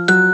you mm.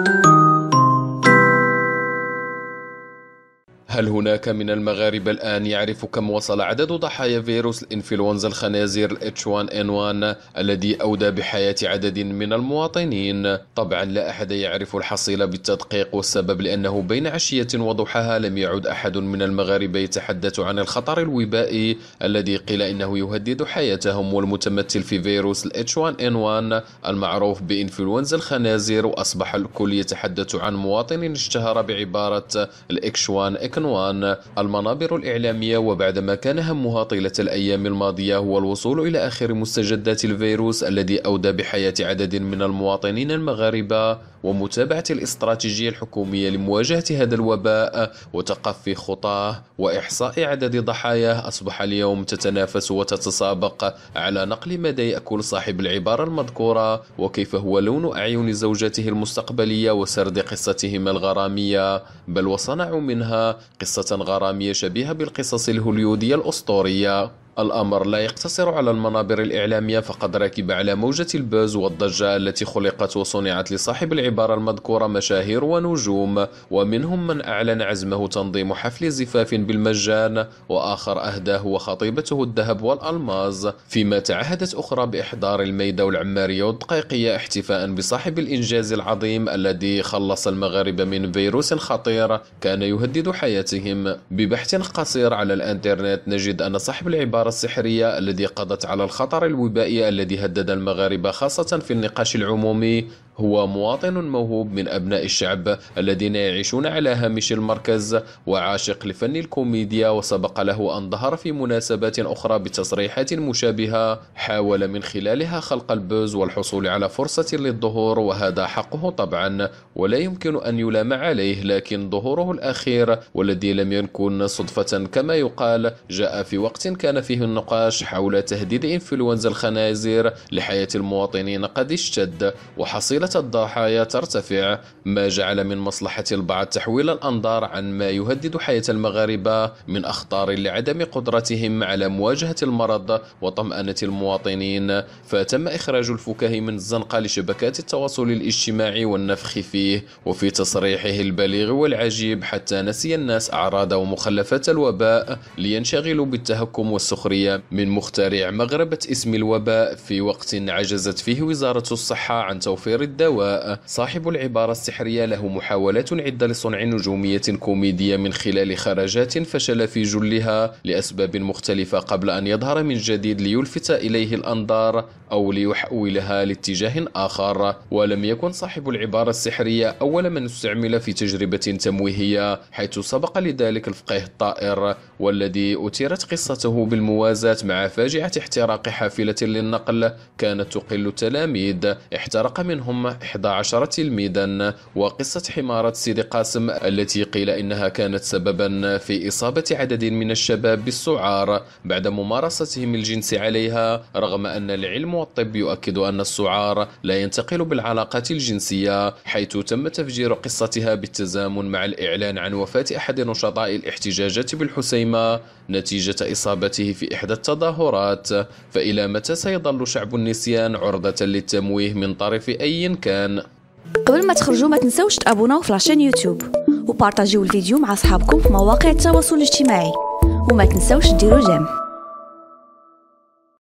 هل هناك من المغاربة الآن يعرف كم وصل عدد ضحايا فيروس الإنفلونزا الخنازير H1N1 الذي أودى بحياة عدد من المواطنين؟ طبعا لا أحد يعرف الحصيلة بالتدقيق والسبب لأنه بين عشية وضحاها لم يعد أحد من المغاربة يتحدث عن الخطر الوبائي الذي قيل إنه يهدد حياتهم والمتمثل في فيروس H1N1 المعروف بإنفلونزا الخنازير وأصبح الكل يتحدث عن مواطن اشتهر بعبارة الإكشوان إكنوان بعنوان المنابر الإعلامية وبعدما كان همها طيلة الأيام الماضية هو الوصول إلى آخر مستجدات الفيروس الذي أودى بحياة عدد من المواطنين المغاربة ومتابعة الاستراتيجية الحكومية لمواجهة هذا الوباء وتقفي خطاه وإحصاء عدد ضحاياه أصبح اليوم تتنافس وتتسابق على نقل مدى يأكل صاحب العبارة المذكورة وكيف هو لون أعين زوجته المستقبلية وسرد قصتهما الغرامية بل وصنعوا منها قصة غرامية شبيهة بالقصص الهوليودية الأسطورية الأمر لا يقتصر على المنابر الإعلامية فقد ركب على موجة البوز والضجة التي خلقت وصنعت لصاحب العبارة المذكورة مشاهير ونجوم ومنهم من أعلن عزمه تنظيم حفل زفاف بالمجان وآخر أهداه وخطيبته الذهب والألماز فيما تعهدت أخرى بإحضار الميدة والعمارية والدقيقية احتفاء بصاحب الإنجاز العظيم الذي خلص المغاربة من فيروس خطير كان يهدد حياتهم ببحث قصير على الإنترنت نجد أن صاحب العبارة السحرية الذي قضت على الخطر الوبائي الذي هدد المغاربة خاصة في النقاش العمومي هو مواطن موهوب من أبناء الشعب الذين يعيشون على هامش المركز وعاشق لفن الكوميديا وسبق له أن ظهر في مناسبات أخرى بتصريحات مشابهة حاول من خلالها خلق البوز والحصول على فرصة للظهور وهذا حقه طبعا ولا يمكن أن يلام عليه لكن ظهوره الأخير والذي لم يكن صدفة كما يقال جاء في وقت كان فيه فيه النقاش حول تهديد إنفلونزا الخنازير لحياة المواطنين قد اشتد وحصيلة الضحايا ترتفع ما جعل من مصلحة البعض تحويل الأنظار عن ما يهدد حياة المغاربة من أخطار لعدم قدرتهم على مواجهة المرض وطمأنة المواطنين فتم إخراج الفكاهي من الزنقة لشبكات التواصل الاجتماعي والنفخ فيه وفي تصريحه البليغ والعجيب حتى نسي الناس أعراض ومخلفات الوباء لينشغلوا بالتهكم والسخ السخرية من مخترع مغربة اسم الوباء في وقت عجزت فيه وزارة الصحة عن توفير الدواء صاحب العبارة السحرية له محاولات عدة لصنع نجومية كوميدية من خلال خرجات فشل في جلها لأسباب مختلفة قبل أن يظهر من جديد ليلفت إليه الأنظار أو ليحولها لاتجاه آخر ولم يكن صاحب العبارة السحرية أول من استعمل في تجربة تمويهية حيث سبق لذلك الفقيه الطائر والذي أثيرت قصته بالم الموازاة مع فاجعة احتراق حافلة للنقل كانت تقل تلاميذ احترق منهم 11 تلميذا وقصة حمارة سيدي قاسم التي قيل إنها كانت سببا في إصابة عدد من الشباب بالسعار بعد ممارستهم الجنس عليها رغم أن العلم والطب يؤكد أن السعار لا ينتقل بالعلاقات الجنسية حيث تم تفجير قصتها بالتزامن مع الإعلان عن وفاة أحد نشطاء الاحتجاجات بالحسيمة نتيجة إصابته في إحدى التظاهرات فإلى متى سيظل شعب النسيان عرضة للتمويه من طرف أي كان قبل ما تخرجوا ما تنسوش تابوناو في لاشين يوتيوب وبارتاجيو الفيديو مع أصحابكم في مواقع التواصل الاجتماعي وما تنسوش ديروا جيم